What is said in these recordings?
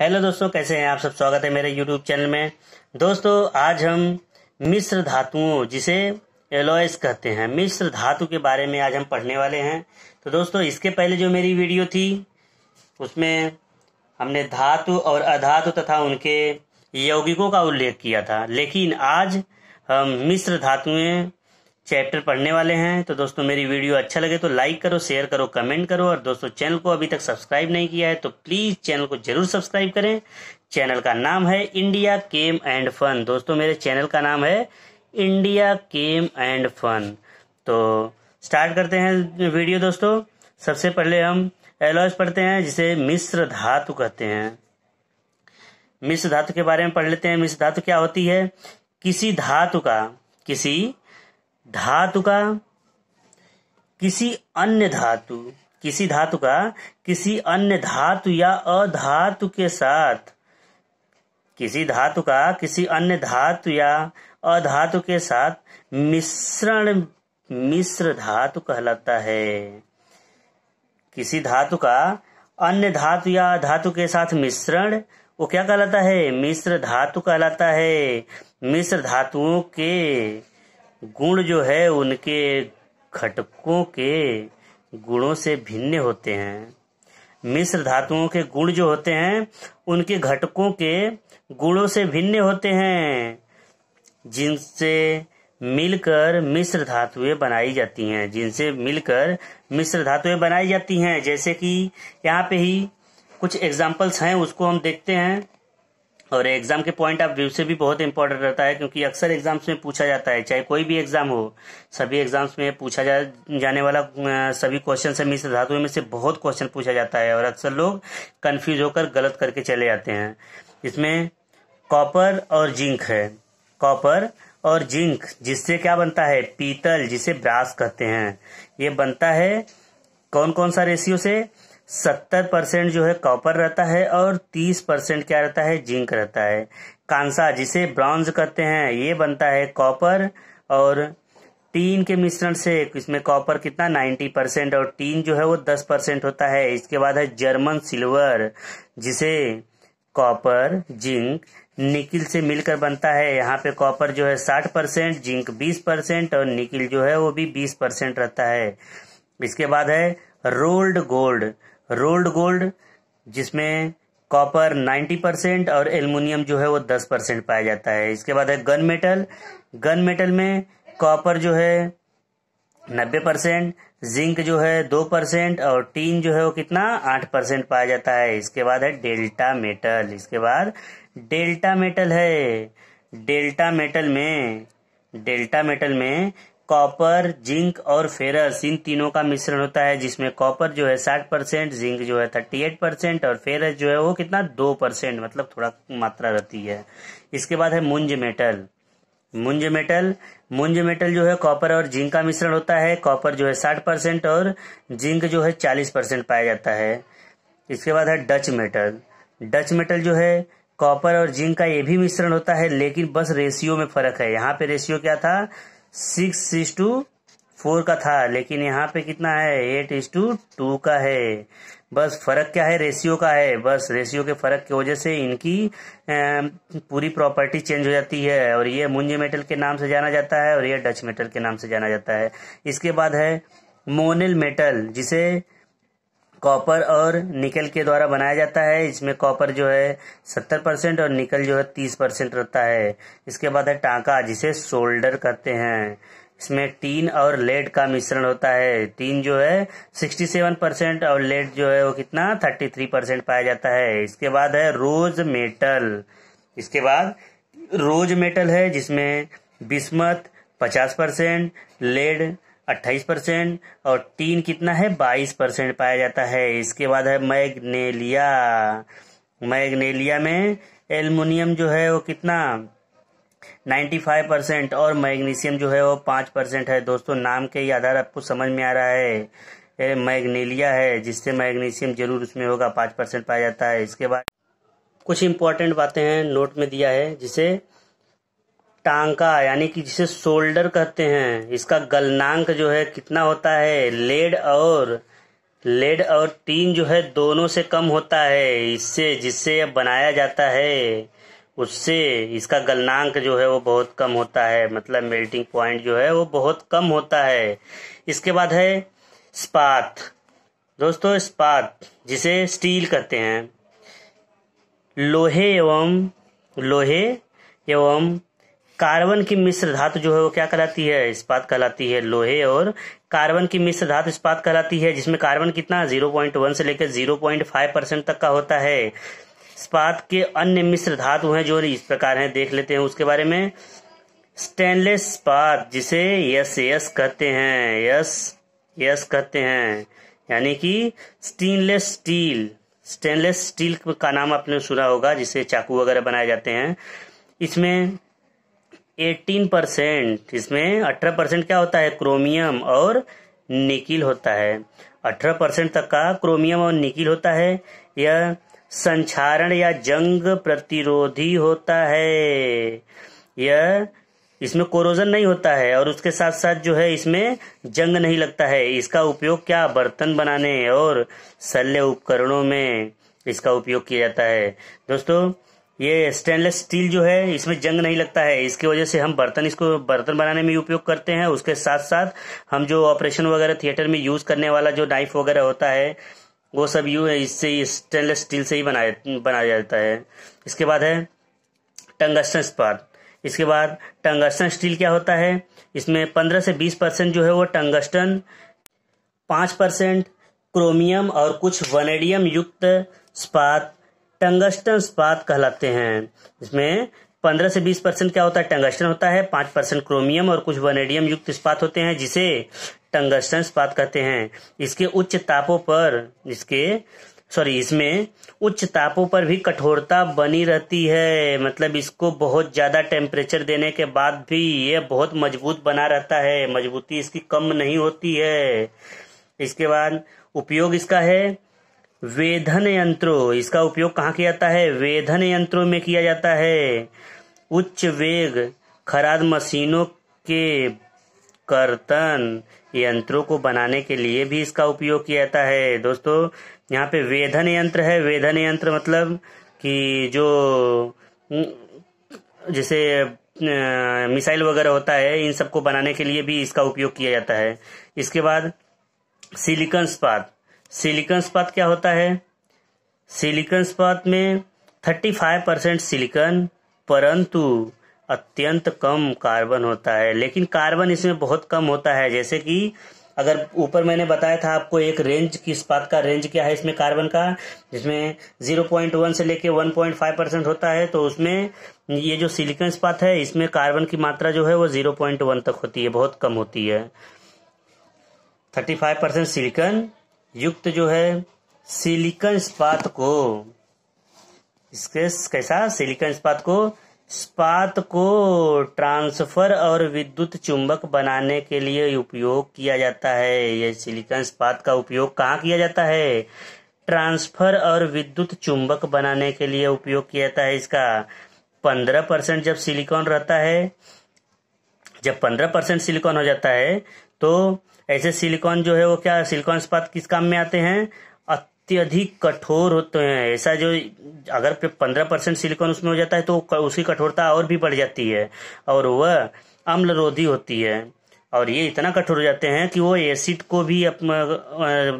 hello दोस्तों कैसे हैं आप सब स्वागत है मेरे यूट्यूब चैनल में दोस्तों आज हम मिश्र धातुओं जिसे एलोयस कहते हैं मिश्र धातु के बारे में आज हम पढ़ने वाले हैं तो दोस्तों इसके पहले जो मेरी वीडियो थी उसमें हमने धातु और अधातु तथा उनके यौगिकों का उल्लेख किया था लेकिन आज हम मिश्र धातुएं चैप्टर पढ़ने वाले हैं तो दोस्तों मेरी वीडियो अच्छा लगे तो लाइक करो शेयर करो कमेंट करो और दोस्तों चैनल को अभी तक सब्सक्राइब नहीं किया है तो प्लीज़ चैनल को जरूर सब्सक्राइब करें चैनल का नाम है इंडिया केम एंड फन दोस्तों मेरे चैनल का नाम है इंडिया केम एंड फन तो स्टार्ट करते हैं वीडियो दोस्तों सबसे पहले हम एलॉयस पढ़ते हैं जिसे मिश्र धातु कहते हैं मिश्र धातु के बारे में पढ़ लेते हैं मिश्र धातु क्या होती है किसी धातु का किसी धातु का किसी अन्य धातु किसी धातु का किसी अन्य धातु या अधातु के साथ किसी धातु का किसी अन्य धातु या अधातु के साथ मिश्रण मिश्र धातु कहलाता है किसी धातु का अन्य धातु या धातु के साथ मिश्रण वो क्या कहलाता है मिश्र धातु कहलाता है मिश्र धातुओं के गुण जो है उनके घटकों के गुणों से भिन्न होते हैं मिश्र धातुओं के गुण जो होते हैं उनके घटकों के गुणों से भिन्न होते हैं जिनसे मिलकर मिश्र धातुएं बनाई जाती हैं जिनसे मिलकर मिश्र धातुएं बनाई जाती हैं जैसे कि यहाँ पे ही कुछ एग्जाम्पल्स हैं उसको हम देखते हैं और एग्जाम के पॉइंट ऑफ व्यू से भी बहुत इंपॉर्टेंट रहता है क्योंकि अक्सर एग्जाम्स में पूछा जाता है चाहे कोई भी एग्जाम हो सभी एग्जाम्स में पूछा जा, जाने वाला सभी क्वेश्चन से मिश्र धातुओं में से बहुत क्वेश्चन पूछा जाता है और अक्सर लोग कंफ्यूज होकर गलत करके चले जाते हैं इसमें कॉपर और जिंक है कॉपर और जिंक जिससे क्या बनता है पीतल जिसे ब्रास कहते हैं ये बनता है कौन कौन सा रेशियो से सत्तर परसेंट जो है कॉपर रहता है और तीस परसेंट क्या रहता है जिंक रहता है कांसा जिसे ब्रॉन्ज कहते हैं ये बनता है कॉपर और टीन के मिश्रण से इसमें कॉपर कितना 90 परसेंट और टीन जो है वो 10 परसेंट होता है इसके बाद है जर्मन सिल्वर जिसे कॉपर जिंक निकिल से मिलकर बनता है यहाँ पे कॉपर जो है 60 परसेंट जिंक 20 परसेंट और निकिल जो है वो भी 20 परसेंट रहता है इसके बाद है रोल्ड गोल्ड रोल्ड गोल्ड जिसमें कॉपर 90 परसेंट और एल्यूमिनियम जो है वो 10 परसेंट पाया जाता है इसके बाद है गन मेटल गन मेटल में कॉपर जो है 90 परसेंट जिंक जो है दो परसेंट और टीन जो है वो कितना आठ परसेंट पाया जाता है इसके बाद है डेल्टा मेटल इसके बाद डेल्टा मेटल है डेल्टा मेटल में डेल्टा मेटल में कॉपर जिंक और फेरस इन तीनों का मिश्रण होता है जिसमें कॉपर जो है साठ परसेंट जिंक जो है थर्टी एट परसेंट और फेरस जो है वो कितना दो परसेंट मतलब थोड़ा मात्रा रहती है इसके बाद है मुंज मेटल मुंज मेटल मुंज मेटल जो है कॉपर और जिंक का मिश्रण होता है कॉपर जो है साठ परसेंट और जिंक जो है चालीस परसेंट पाया जाता है इसके बाद है डच मेटल डच मेटल जो है कॉपर और जिंक का ये भी मिश्रण होता है लेकिन बस रेशियो में फर्क है यहाँ पे रेशियो क्या था सिक्स इज टू फोर का था लेकिन यहाँ पे कितना है एट इज टू टू का है बस फर्क क्या है रेशियो का है बस रेशियो के फर्क की वजह से इनकी पूरी प्रॉपर्टी चेंज हो जाती है और ये मुंजे मेटल के नाम से जाना जाता है और ये डच मेटल के नाम से जाना जाता है इसके बाद है मोनिल मेटल जिसे कॉपर और निकल के द्वारा बनाया जाता है इसमें कॉपर जो है सत्तर परसेंट और निकल जो है तीस परसेंट रहता है इसके बाद है टाका जिसे शोल्डर कहते हैं इसमें टीन और लेड का मिश्रण होता है टीन जो है सिक्सटी सेवन परसेंट और लेड जो है वो कितना थर्टी थ्री परसेंट पाया जाता है इसके बाद है रोज मेटल इसके बाद रोज मेटल है जिसमें बिस्मत पचास परसेंट लेड अट्ठाईस परसेंट और टीन कितना है बाईस परसेंट पाया जाता है इसके बाद है मैग्नेलिया मैग्नेलिया में एल्युमिनियम जो है वो कितना 95 परसेंट और मैग्नीशियम जो है वो 5 परसेंट है दोस्तों नाम के आधार आपको समझ में आ रहा है मैग्नेलिया है जिससे मैग्नीशियम जरूर उसमें होगा पाँच परसेंट पाया जाता है इसके बाद कुछ इंपॉर्टेंट बातें हैं नोट में दिया है जिसे टांका यानी कि जिसे शोल्डर कहते हैं इसका गलनांक जो है कितना होता है लेड और लेड और टीन जो है दोनों से कम होता है इससे जिससे यह बनाया जाता है उससे इसका गलनांक जो है वो बहुत कम होता है मतलब मेल्टिंग पॉइंट जो है वो बहुत कम होता है इसके बाद है स्पात दोस्तों स्पात जिसे स्टील कहते हैं लोहे एवं लोहे एवं कार्बन की मिश्र धातु जो है वो क्या कहलाती है इस्पात कहलाती है लोहे और कार्बन की मिश्र धातु इस्पात कहलाती है जिसमें कार्बन कितना 0.1 से लेकर 0.5 परसेंट तक का होता है इस्पात के अन्य मिश्र धातु हैं जो इस प्रकार हैं देख लेते हैं उसके बारे में स्टेनलेस इस्पात जिसे यस यस कहते हैं यस यस कहते हैं यानी कि स्टेनलेस स्टील स्टेनलेस स्टील का नाम आपने सुना होगा जिसे चाकू वगैरह बनाए जाते हैं इसमें एटीन परसेंट इसमें अठारह परसेंट क्या होता है क्रोमियम और निकिल होता है अठारह परसेंट तक का क्रोमियम और निकिल होता है यह संचारण या जंग प्रतिरोधी होता है यह इसमें कोरोजन नहीं होता है और उसके साथ साथ जो है इसमें जंग नहीं लगता है इसका उपयोग क्या बर्तन बनाने और शल्य उपकरणों में इसका उपयोग किया जाता है दोस्तों ये स्टेनलेस स्टील जो है इसमें जंग नहीं लगता है इसकी वजह से हम बर्तन इसको बर्तन बनाने में उपयोग करते हैं उसके साथ साथ हम जो ऑपरेशन वगैरह थिएटर में यूज करने वाला जो नाइफ वगैरह होता है वो सब यू इससे स्टेनलेस स्टील से ही बनाया बनाया जाता है इसके बाद है टंगस्टन इस्पात इसके बाद टंगस्टन स्टील क्या होता है इसमें पंद्रह से बीस परसेंट जो है वो टंगस्टन पाँच परसेंट क्रोमियम और कुछ वनेडियम युक्त इस्पात टंगस्टन स्पात कहलाते हैं इसमें 15 से 20 परसेंट क्या होता है टंगस्टन होता है 5 परसेंट क्रोमियम और कुछ वनेडियम युक्त इस्पात होते हैं जिसे टंगस्टन स्पात कहते हैं इसके उच्च तापों पर इसके सॉरी इसमें उच्च तापों पर भी कठोरता बनी रहती है मतलब इसको बहुत ज़्यादा टेम्परेचर देने के बाद भी ये बहुत मजबूत बना रहता है मजबूती इसकी कम नहीं होती है इसके बाद उपयोग इसका है वेधन यंत्रों इसका उपयोग कहाँ किया जाता है वेधन यंत्रों में किया जाता है उच्च वेग खराद मशीनों के कर्तन यंत्रों को बनाने के लिए भी इसका उपयोग किया जाता है दोस्तों यहाँ पे वेधन यंत्र है वेधन यंत्र मतलब कि जो जैसे मिसाइल वगैरह होता है इन सबको बनाने के लिए भी इसका उपयोग किया जाता है इसके बाद सिलिकन स्पात सिलिकन इस्पात क्या होता है सिलिकन इस्पात में 35 परसेंट सिलिकन परंतु अत्यंत कम कार्बन होता है लेकिन कार्बन इसमें बहुत कम होता है जैसे कि अगर ऊपर मैंने बताया था आपको एक रेंज किस बात का रेंज क्या है इसमें कार्बन का जिसमें 0.1 से लेके 1.5 परसेंट होता है तो उसमें ये जो सिलिकन इस्पात है इसमें कार्बन की मात्रा जो है वो 0.1 तक होती है बहुत कम होती है 35 परसेंट सिलिकन युक्त जो है सिलिकन इस्पात को इसके कैसा सिलिकन इस्पात को इस्पात को ट्रांसफर और विद्युत चुंबक बनाने के लिए उपयोग किया जाता है यह सिलिकन इस्पात का उपयोग कहाँ किया जाता है ट्रांसफर और विद्युत चुंबक बनाने के लिए उपयोग किया जाता है इसका पंद्रह परसेंट जब सिलिकॉन रहता है जब पंद्रह परसेंट सिलिकॉन हो जाता है तो ऐसे सिलिकॉन जो है वो क्या सिलिकॉन इस्पात किस काम में आते हैं अत्यधिक कठोर होते हैं ऐसा जो अगर पंद्रह परसेंट सिलिकॉन उसमें हो जाता है तो उसकी कठोरता और भी बढ़ जाती है और वह अम्लरोधी होती है और ये इतना कठोर हो जाते हैं कि वो एसिड को भी अपना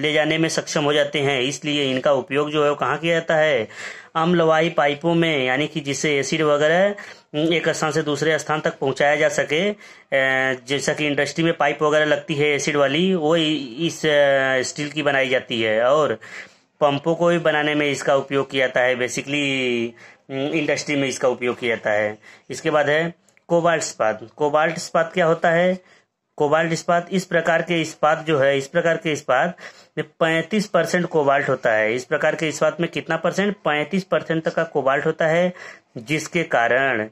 ले जाने में सक्षम हो जाते हैं इसलिए इनका उपयोग जो है वो कहाँ किया जाता है अम्लवाही पाइपों में यानी कि जिससे एसिड वगैरह एक स्थान से दूसरे स्थान तक पहुंचाया जा सके जैसा कि इंडस्ट्री में पाइप वगैरह लगती है एसिड वाली वो इस स्टील की बनाई जाती है और पंपों को भी बनाने में इसका उपयोग किया जाता है बेसिकली इंडस्ट्री में इसका उपयोग किया जाता है इसके बाद है कोबाल्ट इस्पात कोबाल्ट इस्पात क्या होता है कोबाल्ट इस्पात इस प्रकार के इस्पात जो है इस प्रकार के इस्पात में 35 परसेंट कोबाल्ट होता है इस प्रकार के इस्पात में कितना परसेंट 35 परसेंट तक का कोबाल्ट होता है जिसके कारण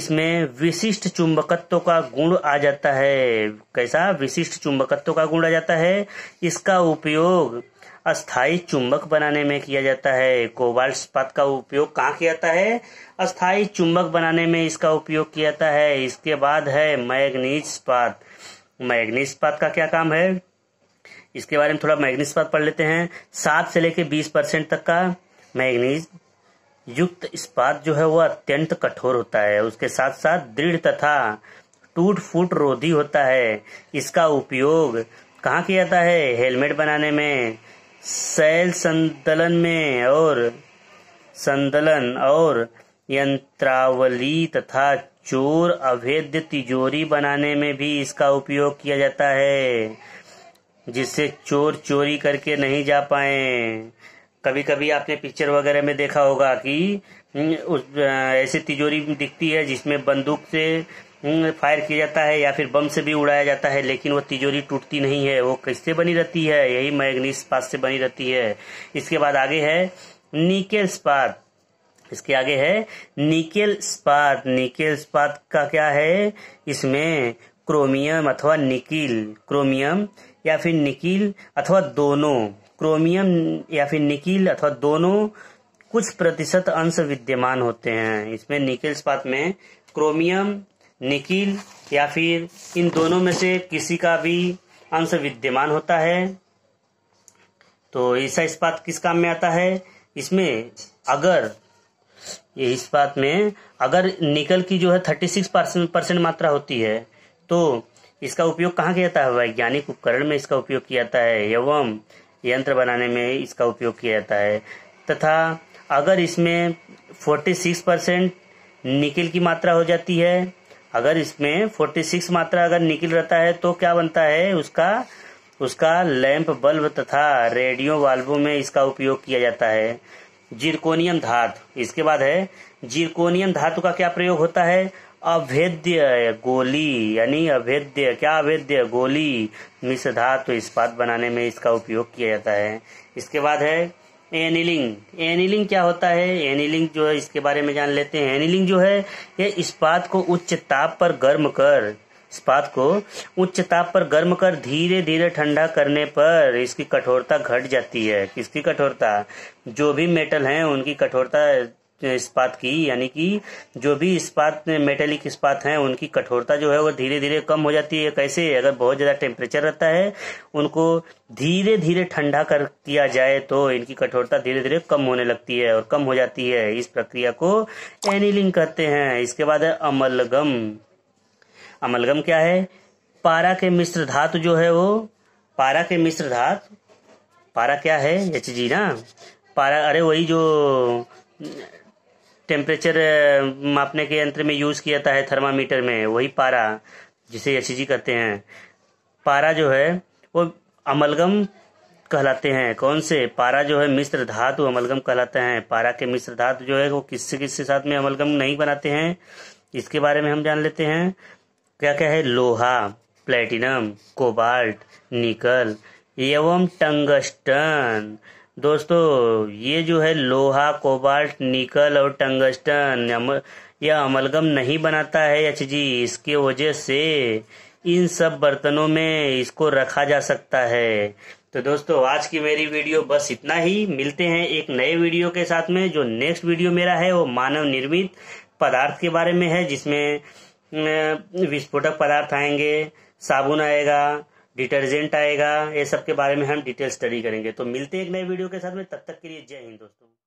इसमें विशिष्ट चुंबकत्व का गुण आ जाता है कैसा विशिष्ट चुंबकत्व का गुण आ जाता है इसका उपयोग अस्थाई चुंबक बनाने में किया जाता है कोबाल्ट इस्पात का उपयोग कहाँ किया जाता है अस्थाई चुंबक बनाने में इसका उपयोग किया जाता है इसके बाद है मैग्नीज इस्पात मैग्नीज इस्पात का क्या काम है इसके बारे में थोड़ा मैग्नीज इस्पात पढ़ लेते हैं सात से लेकर बीस परसेंट तक का मैग्नीज युक्त इस्पात जो है वह अत्यंत कठोर होता है उसके साथ साथ दृढ़ तथा टूट फूट रोधी होता है इसका उपयोग कहाँ किया जाता है हेलमेट बनाने में शैल संतलन में और संतलन और यंत्रावली तथा चोर अभेद्य तिजोरी बनाने में भी इसका उपयोग किया जाता है जिससे चोर चोरी करके नहीं जा पाए कभी कभी आपने पिक्चर वगैरह में देखा होगा कि उस ऐसी तिजोरी दिखती है जिसमें बंदूक से फायर किया जाता है या फिर बम से भी उड़ाया जाता है लेकिन वो तिजोरी टूटती नहीं है वो किससे बनी रहती है यही मैग्नीस पास से बनी रहती है इसके बाद आगे है निकेल स्पात इसके आगे है निकेल स्पात निकेल स्पात का क्या है इसमें क्रोमियम अथवा निकिल क्रोमियम या फिर निकिल अथवा दोनों क्रोमियम या फिर निकिल अथवा दोनों कुछ प्रतिशत अंश विद्यमान होते हैं इसमें निकेल स्पात में क्रोमियम निकील या फिर इन दोनों में से किसी का भी अंश विद्यमान होता है तो ऐसा इस्पात किस काम में आता है इसमें अगर ये इस्पात में अगर निकल की जो है थर्टी सिक्स परसेंट परसेंट मात्रा होती है तो इसका उपयोग कहाँ किया जाता है वैज्ञानिक उपकरण में इसका उपयोग किया जाता है एवं यंत्र बनाने में इसका उपयोग किया जाता है तथा अगर इसमें फोर्टी सिक्स परसेंट निकल की मात्रा हो जाती है अगर इसमें 46 मात्रा अगर निकल रहता है तो क्या बनता है उसका उसका लैंप बल्ब तथा रेडियो वाल्वों में इसका उपयोग किया जाता है जिरकोनियम धातु इसके बाद है जिरकोनियम धातु का क्या प्रयोग होता है अभेद्य गोली यानी अभेद्य क्या अभेद्य गोली मिश्र धातु इस्पात बनाने में इसका उपयोग किया जाता है इसके बाद है एनिलिंग एनिलिंग क्या होता है एनिलिंग जो है इसके बारे में जान लेते हैं एनिलिंग जो है ये इस्पात को उच्च ताप पर गर्म कर इस्पात को उच्च ताप पर गर्म कर धीरे धीरे ठंडा करने पर इसकी कठोरता घट जाती है किसकी कठोरता जो भी मेटल हैं उनकी कठोरता इस्पात की यानी कि जो भी इस्पात मेटेलिक इस्पात हैं उनकी कठोरता जो है वो धीरे धीरे कम हो जाती है कैसे अगर बहुत ज़्यादा टेम्परेचर रहता है उनको धीरे धीरे ठंडा कर दिया जाए तो इनकी कठोरता धीरे धीरे कम होने लगती है और कम हो जाती है इस प्रक्रिया को एनिलिंग कहते हैं इसके बाद है अमलगम अमलगम क्या है पारा के मिश्र धातु जो है वो पारा के मिश्र धातु पारा क्या है एच जी ना पारा अरे वही जो टेम्परेचर मापने के यंत्र में यूज़ किया जाता है थर्मामीटर में वही पारा जिसे एच कहते हैं पारा जो है वो अमलगम कहलाते हैं कौन से पारा जो है मिश्र धातु अमलगम कहलाते हैं पारा के मिश्र धातु जो है वो किससे किससे साथ में अमलगम नहीं बनाते हैं इसके बारे में हम जान लेते हैं क्या क्या है लोहा प्लेटिनम कोबाल्ट निकल एवं टंगस्टन दोस्तों ये जो है लोहा कोबाल्ट निकल और टंगस्टन यह अमलगम नहीं बनाता है एच जी इसके वजह से इन सब बर्तनों में इसको रखा जा सकता है तो दोस्तों आज की मेरी वीडियो बस इतना ही मिलते हैं एक नए वीडियो के साथ में जो नेक्स्ट वीडियो मेरा है वो मानव निर्मित पदार्थ के बारे में है जिसमें विस्फोटक पदार्थ आएंगे साबुन आएगा डिटर्जेंट आएगा ये सब के बारे में हम डिटेल स्टडी करेंगे तो मिलते हैं एक नए वीडियो के साथ में तब तक के लिए जय हिंद दोस्तों